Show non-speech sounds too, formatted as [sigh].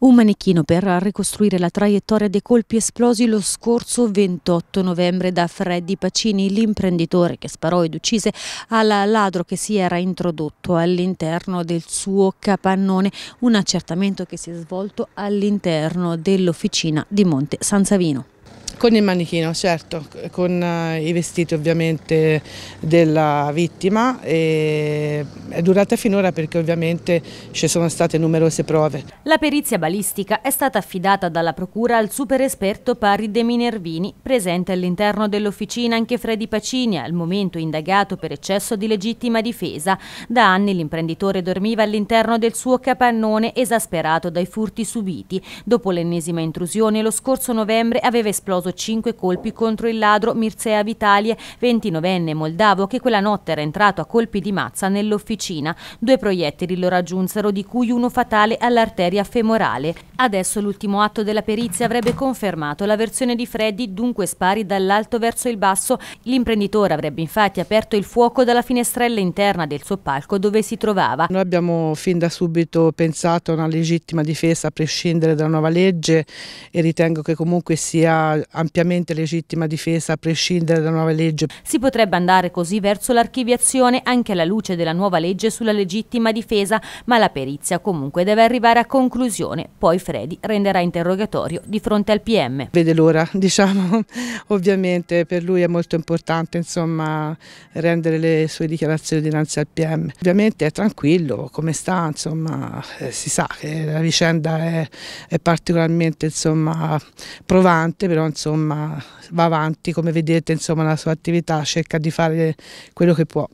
Un manichino per ricostruire la traiettoria dei colpi esplosi lo scorso 28 novembre da Freddy Pacini, l'imprenditore che sparò ed uccise al ladro che si era introdotto all'interno del suo capannone, un accertamento che si è svolto all'interno dell'officina di Monte San Savino. Con il manichino, certo, con eh, i vestiti ovviamente della vittima è durata finora perché ovviamente ci sono state numerose prove. La perizia balistica è stata affidata dalla procura al super esperto Pari De Minervini, presente all'interno dell'officina anche Freddy Pacini, al momento indagato per eccesso di legittima difesa. Da anni l'imprenditore dormiva all'interno del suo capannone esasperato dai furti subiti. Dopo l'ennesima intrusione lo scorso novembre aveva esploso esploso 5 colpi contro il ladro Mircea Vitalie, 29enne moldavo, che quella notte era entrato a colpi di mazza nell'officina. Due proiettili lo raggiunsero, di cui uno fatale all'arteria femorale. Adesso l'ultimo atto della perizia avrebbe confermato la versione di Freddy, dunque spari dall'alto verso il basso. L'imprenditore avrebbe infatti aperto il fuoco dalla finestrella interna del suo palco dove si trovava. Noi abbiamo fin da subito pensato a una legittima difesa a prescindere dalla nuova legge e ritengo che comunque sia ampiamente legittima difesa a prescindere dalla nuova legge. Si potrebbe andare così verso l'archiviazione anche alla luce della nuova legge sulla legittima difesa, ma la perizia comunque deve arrivare a conclusione. Poi Fredi renderà interrogatorio di fronte al PM. Vede l'ora, [laughs] diciamo, ovviamente per lui è molto importante insomma, rendere le sue dichiarazioni dinanzi al PM. Ovviamente è tranquillo, come sta, insomma, eh, si sa che la vicenda è, è particolarmente insomma, provante, però insomma, va avanti, come vedete, insomma, la sua attività cerca di fare quello che può.